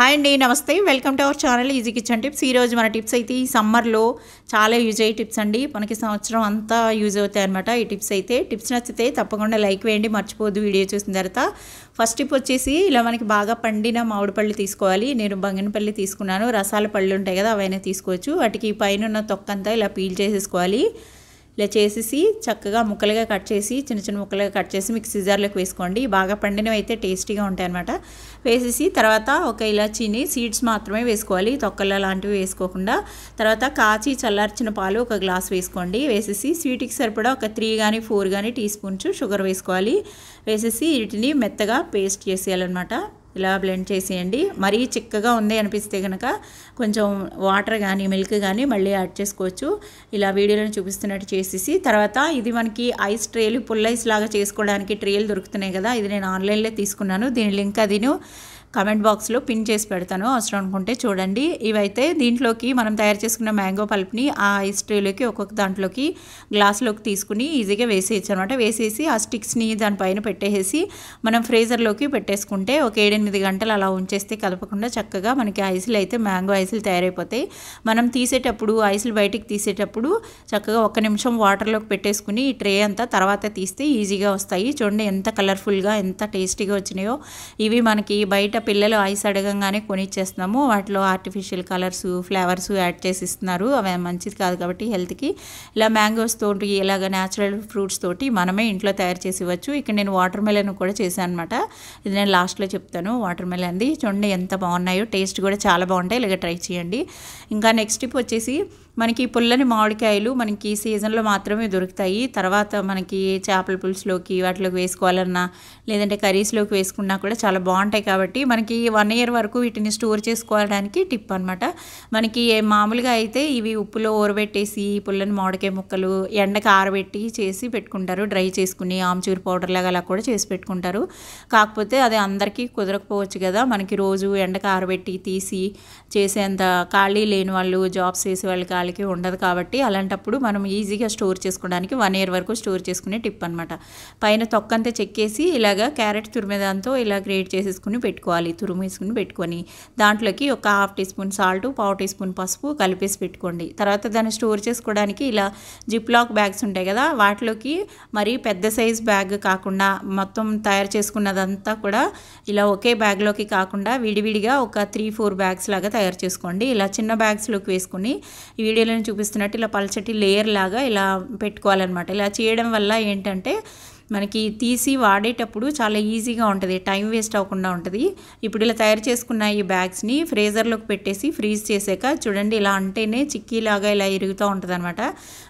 hi అండి నమస్తే welcome to our channel easy kitchen tips ఈరోజు మన టిప్స్ అయితే ఈ సమ్మర్లో చాలా యూజ్ అయ్యే టిప్స్ అండి మనకి సంవత్సరం అంతా యూజ్ అవుతాయి అనమాట ఈ టిప్స్ అయితే టిప్స్ నచ్చితే తప్పకుండా లైక్ వేయండి మర్చిపోద్దు వీడియో చూసిన తర్వాత ఫస్ట్ టిప్ వచ్చేసి ఇలా మనకి బాగా పండిన మామిడిపళ్ళు తీసుకోవాలి నేను బంగినపల్లి తీసుకున్నాను రసాల పళ్ళు ఉంటాయి కదా అవైనా తీసుకోవచ్చు వాటికి పైన ఉన్న తొక్కంతా ఇలా పీల్ చేసేసుకోవాలి ఇలా చేసేసి చక్కగా ముక్కలుగా కట్ చేసి చిన్న చిన్న ముక్కలుగా కట్ చేసి మీకు సిజర్లోకి వేసుకోండి బాగా పండినవి అయితే టేస్టీగా ఉంటాయి అనమాట వేసేసి తర్వాత ఒక ఇలాచీని సీడ్స్ మాత్రమే వేసుకోవాలి తొక్కల లాంటివి వేసుకోకుండా తర్వాత కాచి చల్లార్చిన పాలు ఒక గ్లాస్ వేసుకోండి వేసేసి స్వీట్కి సరిపడా ఒక త్రీ కానీ ఫోర్ కానీ టీ స్పూన్స్ షుగర్ వేసుకోవాలి వేసేసి వీటిని మెత్తగా పేస్ట్ చేసేయాలన్నమాట ఇలా బ్లెండ్ చేసేయండి మరీ చిక్కగా ఉంది అనిపిస్తే కనుక కొంచెం వాటర్ కానీ మిల్క్ కానీ మళ్ళీ యాడ్ చేసుకోవచ్చు ఇలా వీడియోలో చూపిస్తున్నట్టు చేసేసి తర్వాత ఇది మనకి ఐస్ ట్రేలు పుల్ ఐస్ లాగా చేసుకోవడానికి ట్రేలు దొరుకుతున్నాయి కదా ఇది నేను ఆన్లైన్లో తీసుకున్నాను దీని లింక్ అదిను కమెంట్ బాక్స్లో పిన్ చేసి పెడతాను అవసరం అనుకుంటే చూడండి ఇవైతే దీంట్లోకి మనం తయారు చేసుకున్న మ్యాంగో పల్ప్ని ఆ ఐస్ ట్రేలోకి ఒక్కొక్క దాంట్లోకి గ్లాస్లోకి తీసుకుని ఈజీగా వేసేయచ్చు అనమాట వేసేసి ఆ స్టిక్స్ని దానిపైన పెట్టేసి మనం ఫ్రీజర్లోకి పెట్టేసుకుంటే ఒక ఏడెనిమిది గంటలు అలా ఉంచేస్తే కలపకుండా చక్కగా మనకి ఐసులు అయితే మ్యాంగో ఐసులు తయారైపోతాయి మనం తీసేటప్పుడు ఐసులు బయటికి తీసేటప్పుడు చక్కగా ఒక్క నిమిషం వాటర్లోకి పెట్టేసుకుని ఈ ట్రే అంతా తర్వాత తీస్తే ఈజీగా వస్తాయి చూడండి ఎంత కలర్ఫుల్గా ఎంత టేస్టీగా వచ్చినాయో ఇవి మనకి బయట పిల్లలు ఐస్ అడగంగానే కొనిచ్చేస్తున్నాము వాటిలో ఆర్టిఫిషియల్ కలర్స్ ఫ్లేవర్స్ యాడ్ చేసి ఇస్తున్నారు అవి మంచిది కాదు కాబట్టి హెల్త్కి ఇలా మ్యాంగోస్ తోటి ఇలాగ న్యాచురల్ ఫ్రూట్స్ తోటి మనమే ఇంట్లో తయారు చేసి ఇవ్వచ్చు ఇక్కడ నేను వాటర్ మెలన్ కూడా చేశాను అనమాట ఇది నేను లాస్ట్లో చెప్తాను వాటర్ మెలన్ది చూడండి ఎంత బాగున్నాయో టేస్ట్ కూడా చాలా బాగుంటాయి ఇలాగ ట్రై చేయండి ఇంకా నెక్స్ట్ టిప్ వచ్చేసి మనకి పుల్లని మామిడికాయలు మనకి సీజన్లో మాత్రమే దొరుకుతాయి తర్వాత మనకి చేపల పులుసులోకి వాటిలోకి వేసుకోవాలన్నా లేదంటే కర్రీస్లోకి వేసుకున్నా కూడా చాలా బాగుంటాయి కాబట్టి మనకి వన్ ఇయర్ వరకు వీటిని స్టోర్ చేసుకోవడానికి టిప్ అనమాట మనకి మామూలుగా అయితే ఇవి ఉప్పులో ఊరబెట్టేసి పుల్లని మామిడికాయ ముక్కలు ఎండకు ఆరబెట్టి చేసి పెట్టుకుంటారు డ్రై చేసుకుని ఆమ్చూరు పౌడర్ లాగా అలా కూడా చేసి పెట్టుకుంటారు కాకపోతే అది అందరికీ కుదరకపోవచ్చు కదా మనకి రోజు ఎండకు ఆరబెట్టి తీసి చేసేంత ఖాళీ లేని వాళ్ళు జాబ్స్ చేసే వాళ్ళు వాళ్ళకి ఉండదు కాబట్టి అలాంటప్పుడు మనం ఈజీగా స్టోర్ చేసుకోవడానికి వన్ ఇయర్ వరకు స్టోర్ చేసుకునే టిప్ అనమాట పైన తొక్కంతా చెక్కేసి ఇలాగ క్యారెట్ తురిమేదాంతో ఇలా గ్రేట్ చేసేసుకుని పెట్టుకోవాలి తురిమేసుకుని పెట్టుకొని దాంట్లోకి ఒక హాఫ్ టీ స్పూన్ సాల్ట్ పావు టీ స్పూన్ పసుపు కలిపేసి పెట్టుకోండి తర్వాత దాన్ని స్టోర్ చేసుకోవడానికి ఇలా జిప్ లాక్ బ్యాగ్స్ ఉంటాయి కదా వాటిలోకి మరి పెద్ద సైజ్ బ్యాగ్ కాకుండా మొత్తం తయారు చేసుకున్నదంతా కూడా ఇలా ఒకే బ్యాగ్లోకి కాకుండా విడివిడిగా ఒక త్రీ ఫోర్ బ్యాగ్స్ లాగా తయారు చేసుకోండి ఇలా చిన్న బ్యాగ్స్లోకి వేసుకుని వీడియోలో చూపిస్తున్నట్టు ఇలా పల్చటి లేయర్ లాగా ఇలా పెట్టుకోవాలన్నమాట ఇలా చేయడం వల్ల ఏంటంటే మనకి తీసి వాడేటప్పుడు చాలా ఈజీగా ఉంటుంది టైం వేస్ట్ అవ్వకుండా ఉంటుంది ఇప్పుడు ఇలా తయారు చేసుకున్న ఈ బ్యాగ్స్ని ఫ్రీజర్లోకి పెట్టేసి ఫ్రీజ్ చేసాక చూడండి ఇలా అంటేనే చిక్కీలాగా ఇలా ఇరుగుతూ ఉంటుంది అనమాట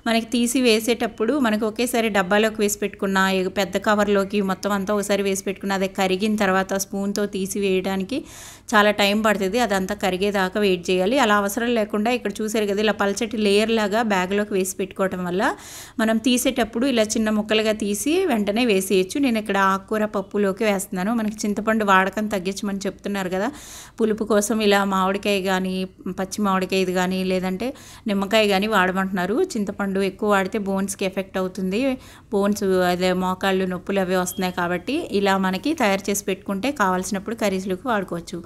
మనకి తీసి వేసేటప్పుడు మనకు ఒకేసారి డబ్బాలోకి వేసి పెట్టుకున్న పెద్ద కవర్లోకి మొత్తం అంతా ఒకసారి వేసి పెట్టుకున్న అది కరిగిన తర్వాత స్పూన్తో తీసి వేయడానికి చాలా టైం పడుతుంది అదంతా కరిగేదాకా వెయిట్ చేయాలి అలా అవసరం లేకుండా ఇక్కడ చూసారు కదా ఇలా పలచటి లేయర్ లాగా బ్యాగ్లోకి వేసి పెట్టుకోవటం వల్ల మనం తీసేటప్పుడు ఇలా చిన్న ముక్కలుగా తీసి వెంట వెంటనే వేసేయచ్చు నేను ఇక్కడ ఆకుకూర పప్పులోకి వేస్తున్నాను మనకి చింతపండు వాడకం తగ్గించమని చెప్తున్నారు కదా పులుపు కోసం ఇలా మామిడికాయ కానీ పచ్చి మామిడికాయ ఇది కానీ లేదంటే నిమ్మకాయ కానీ వాడమంటున్నారు చింతపండు ఎక్కువ వాడితే బోన్స్కి ఎఫెక్ట్ అవుతుంది బోన్స్ అదే మోకాళ్ళు నొప్పులు అవి వస్తున్నాయి కాబట్టి ఇలా మనకి తయారు చేసి పెట్టుకుంటే కావాల్సినప్పుడు కర్రీస్లోకి వాడుకోవచ్చు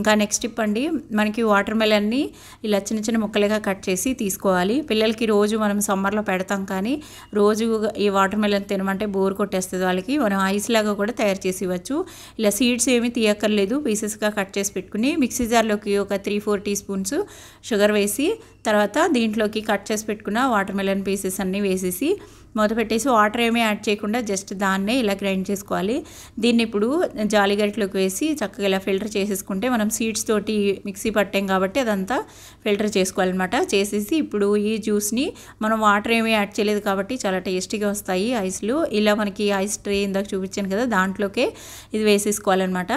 ఇంకా నెక్స్ట్ ఇప్పండి మనకి వాటర్ మెలన్ని ఇలా చిన్న చిన్న ముక్కలుగా కట్ చేసి తీసుకోవాలి పిల్లలకి రోజు మనం సమ్మర్లో పెడతాం కానీ రోజు ఈ వాటర్ మెలన్ తినమంటే బోర్ కొట్టేస్తుంది వాళ్ళకి మనం ఐస్ లాగా కూడా తయారు చేసి ఇవ్వచ్చు ఇలా సీడ్స్ ఏమీ తీయక్కర్లేదు పీసెస్గా కట్ చేసి పెట్టుకుని మిక్సీ జార్లోకి ఒక three four teaspoons sugar వేసి తర్వాత దీంట్లోకి కట్ చేసి పెట్టుకున్న వాటర్ మెలన్ పీసెస్ అన్నీ వేసేసి పెట్టేసి వాటర్ ఏమీ యాడ్ చేయకుండా జస్ట్ దాన్నే ఇలా గ్రైండ్ చేసుకోవాలి దీన్ని ఇప్పుడు జాలిగరిటలోకి వేసి చక్కగా ఇలా ఫిల్టర్ చేసేసుకుంటే మనం సీడ్స్ తోటి మిక్సీ పట్టాం కాబట్టి అదంతా ఫిల్టర్ చేసుకోవాలన్నమాట చేసేసి ఇప్పుడు ఈ జ్యూస్ని మనం వాటర్ ఏమీ యాడ్ చేయలేదు కాబట్టి చాలా టేస్టీగా వస్తాయి ఐస్లు ఇలా మనకి ఐస్ ట్రే ఇందాక చూపించాను కదా దాంట్లోకే ఇది వేసేసుకోవాలన్నమాట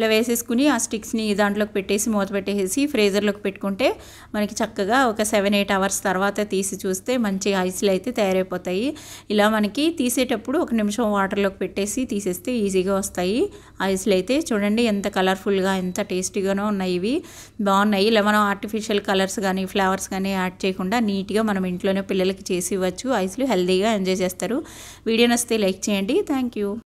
ఇలా వేసేసుకుని ఆ స్టిక్స్ని దాంట్లోకి పెట్టేసి మూత పెట్టేసి ఫ్రీజర్లోకి పెట్టుకుంటే మనకి చక్కగా ఒక సెవెన్ ఎయిట్ అవర్స్ తర్వాత తీసి చూస్తే మంచి ఐస్లు అయితే తయారైపోతాయి ఇలా మనకి తీసేటప్పుడు ఒక నిమిషం వాటర్లోకి పెట్టేసి తీసేస్తే ఈజీగా వస్తాయి ఐస్లు అయితే చూడండి ఎంత కలర్ఫుల్గా ఎంత టేస్టీగానో ఉన్నాయి ఇవి బాగున్నాయి ఇలా మనం ఆర్టిఫిషియల్ కలర్స్ కానీ ఫ్లవర్స్ కానీ యాడ్ చేయకుండా నీట్గా మనం ఇంట్లోనే పిల్లలకి చేసి ఇవ్వచ్చు ఐస్లు హెల్దీగా ఎంజాయ్ చేస్తారు వీడియో నస్తే లైక్ చేయండి థ్యాంక్ యూ